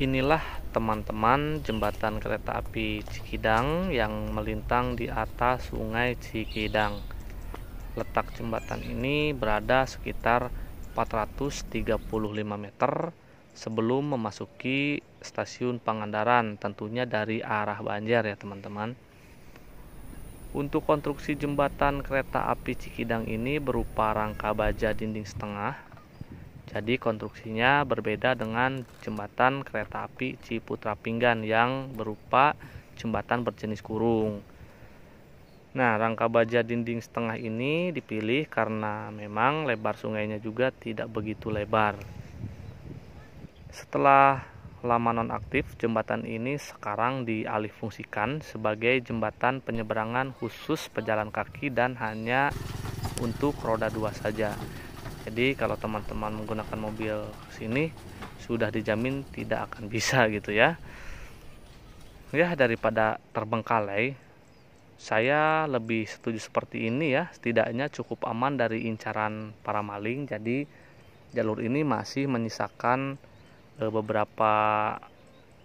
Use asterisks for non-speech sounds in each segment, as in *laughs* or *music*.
Inilah teman-teman jembatan kereta api Cikidang yang melintang di atas sungai Cikidang. Letak jembatan ini berada sekitar 435 meter sebelum memasuki stasiun Pangandaran tentunya dari arah Banjar ya teman-teman. Untuk konstruksi jembatan kereta api Cikidang ini berupa rangka baja dinding setengah jadi konstruksinya berbeda dengan jembatan kereta api Ciputra Pinggan yang berupa jembatan berjenis kurung. Nah, rangka baja dinding setengah ini dipilih karena memang lebar sungainya juga tidak begitu lebar. Setelah lama nonaktif, jembatan ini sekarang dialihfungsikan sebagai jembatan penyeberangan khusus pejalan kaki dan hanya untuk roda dua saja jadi kalau teman-teman menggunakan mobil sini sudah dijamin tidak akan bisa *laughs* gitu ya ya daripada terbengkalai saya lebih setuju seperti ini ya setidaknya cukup aman dari incaran para maling jadi jalur ini masih menyisakan e, beberapa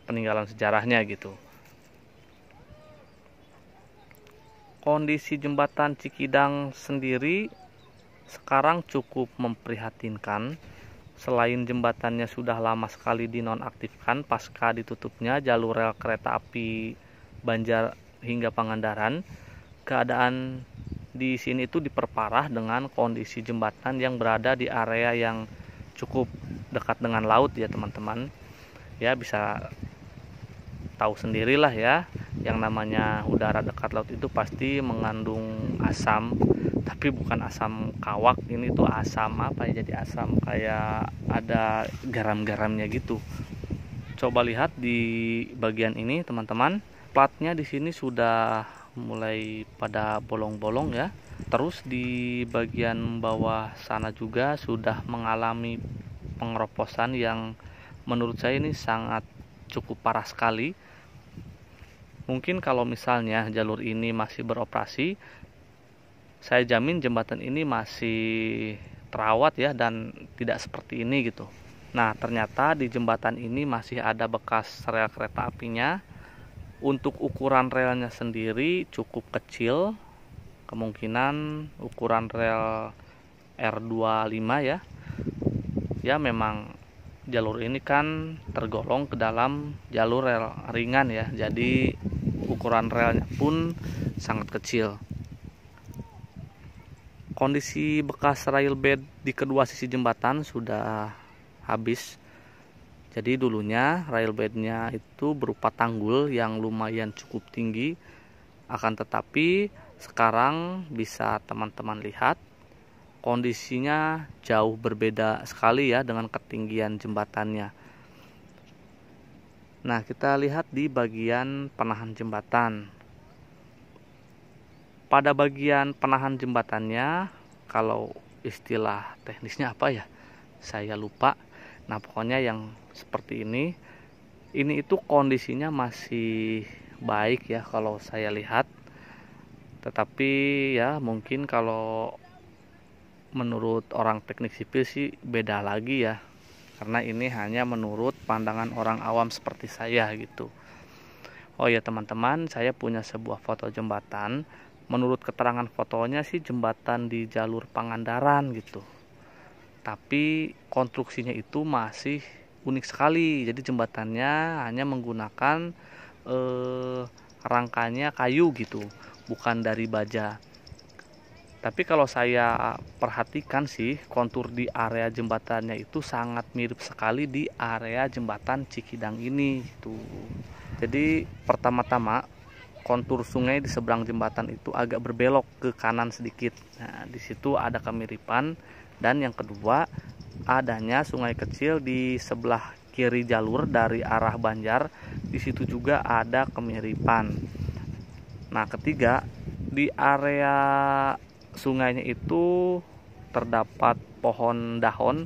peninggalan sejarahnya gitu kondisi jembatan Cikidang sendiri sekarang cukup memprihatinkan. Selain jembatannya sudah lama sekali dinonaktifkan pasca ditutupnya jalur rel kereta api Banjar hingga Pangandaran, keadaan di sini itu diperparah dengan kondisi jembatan yang berada di area yang cukup dekat dengan laut ya teman-teman. Ya bisa tahu sendirilah ya, yang namanya udara dekat laut itu pasti mengandung asam tapi bukan asam kawak ini tuh asam apa ya jadi asam kayak ada garam-garamnya gitu coba lihat di bagian ini teman-teman platnya di sini sudah mulai pada bolong-bolong ya terus di bagian bawah sana juga sudah mengalami pengeroposan yang menurut saya ini sangat cukup parah sekali mungkin kalau misalnya jalur ini masih beroperasi saya jamin jembatan ini masih terawat ya dan tidak seperti ini gitu. Nah, ternyata di jembatan ini masih ada bekas rel kereta apinya. Untuk ukuran relnya sendiri cukup kecil. Kemungkinan ukuran rel R25 ya. Ya memang jalur ini kan tergolong ke dalam jalur rel ringan ya. Jadi ukuran relnya pun sangat kecil kondisi bekas rail bed di kedua sisi jembatan sudah habis jadi dulunya rail bednya itu berupa tanggul yang lumayan cukup tinggi akan tetapi sekarang bisa teman-teman lihat kondisinya jauh berbeda sekali ya dengan ketinggian jembatannya nah kita lihat di bagian penahan jembatan pada bagian penahan jembatannya kalau istilah teknisnya apa ya saya lupa nah pokoknya yang seperti ini ini itu kondisinya masih baik ya kalau saya lihat tetapi ya mungkin kalau menurut orang teknik sipil sih beda lagi ya karena ini hanya menurut pandangan orang awam seperti saya gitu oh ya teman-teman saya punya sebuah foto jembatan menurut keterangan fotonya sih jembatan di jalur Pangandaran gitu tapi konstruksinya itu masih unik sekali jadi jembatannya hanya menggunakan eh, rangkanya kayu gitu bukan dari baja tapi kalau saya perhatikan sih kontur di area jembatannya itu sangat mirip sekali di area jembatan Cikidang ini tuh. Gitu. Jadi pertama-tama kontur sungai di seberang jembatan itu agak berbelok ke kanan sedikit. Nah, di situ ada kemiripan dan yang kedua adanya sungai kecil di sebelah kiri jalur dari arah Banjar. Di situ juga ada kemiripan. Nah, ketiga di area sungainya itu terdapat pohon dahon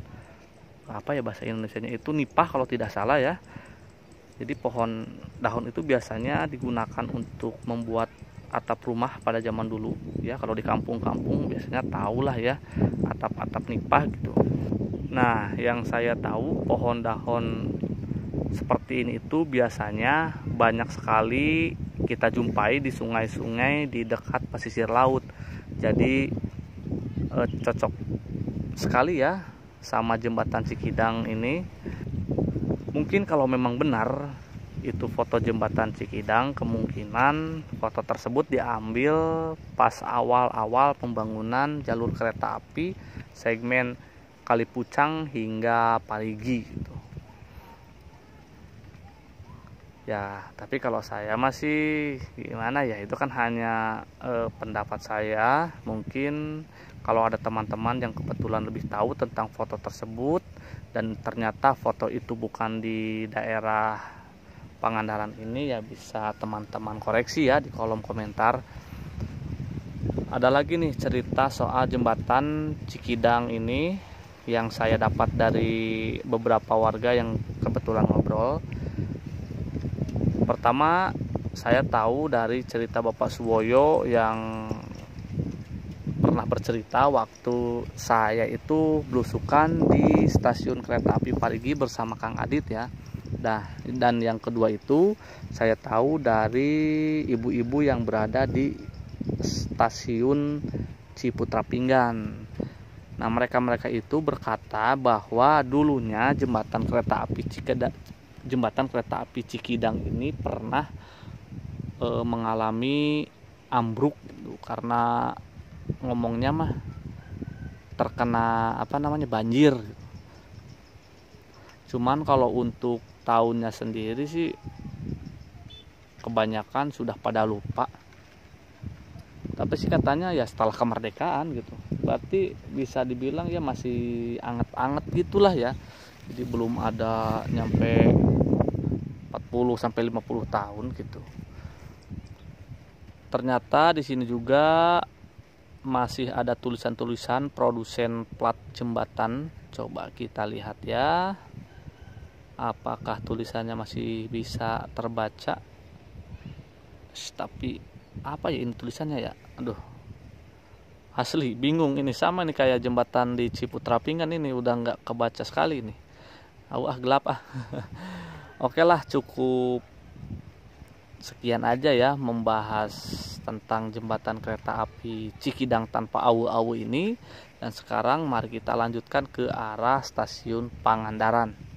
apa ya bahasa indonesia itu nipah kalau tidak salah ya jadi pohon daun itu biasanya digunakan untuk membuat atap rumah pada zaman dulu ya kalau di kampung-kampung biasanya tahulah ya atap-atap nipah gitu. Nah, yang saya tahu pohon daun seperti ini itu biasanya banyak sekali kita jumpai di sungai-sungai di dekat pesisir laut. Jadi eh, cocok sekali ya sama jembatan Cikidang ini mungkin kalau memang benar itu foto jembatan Cikidang kemungkinan foto tersebut diambil pas awal-awal pembangunan jalur kereta api segmen Kalipucang hingga Parigi gitu. Ya, tapi kalau saya masih gimana ya itu kan hanya eh, pendapat saya, mungkin kalau ada teman-teman yang kebetulan lebih tahu tentang foto tersebut dan ternyata foto itu bukan di daerah Pangandaran ini ya bisa teman-teman koreksi ya di kolom komentar. Ada lagi nih cerita soal jembatan Cikidang ini yang saya dapat dari beberapa warga yang kebetulan ngobrol. Pertama, saya tahu dari cerita Bapak Suwoyo yang pernah bercerita waktu saya itu belusukan di stasiun kereta api Parigi bersama Kang Adit ya. Nah, dan yang kedua itu saya tahu dari ibu-ibu yang berada di stasiun Ciputra Pinggan. Nah, mereka-mereka itu berkata bahwa dulunya jembatan kereta api Cikeda jembatan kereta api Cikidang ini pernah e, mengalami ambruk gitu, karena ngomongnya mah terkena apa namanya banjir cuman kalau untuk tahunnya sendiri sih kebanyakan sudah pada lupa tapi sih katanya ya setelah kemerdekaan gitu berarti bisa dibilang ya masih anget-anget gitulah ya jadi belum ada nyampe 40 sampai 50 tahun gitu ternyata di sini juga masih ada tulisan-tulisan produsen plat jembatan. Coba kita lihat ya. Apakah tulisannya masih bisa terbaca? tapi apa ya ini tulisannya ya? Aduh. Asli bingung ini sama nih kayak jembatan di Ciputra Pingan ini udah nggak kebaca sekali ini Aw gelap ah. *laughs* Oke lah cukup sekian aja ya membahas tentang jembatan kereta api Cikidang tanpa awu-awu ini dan sekarang mari kita lanjutkan ke arah stasiun Pangandaran.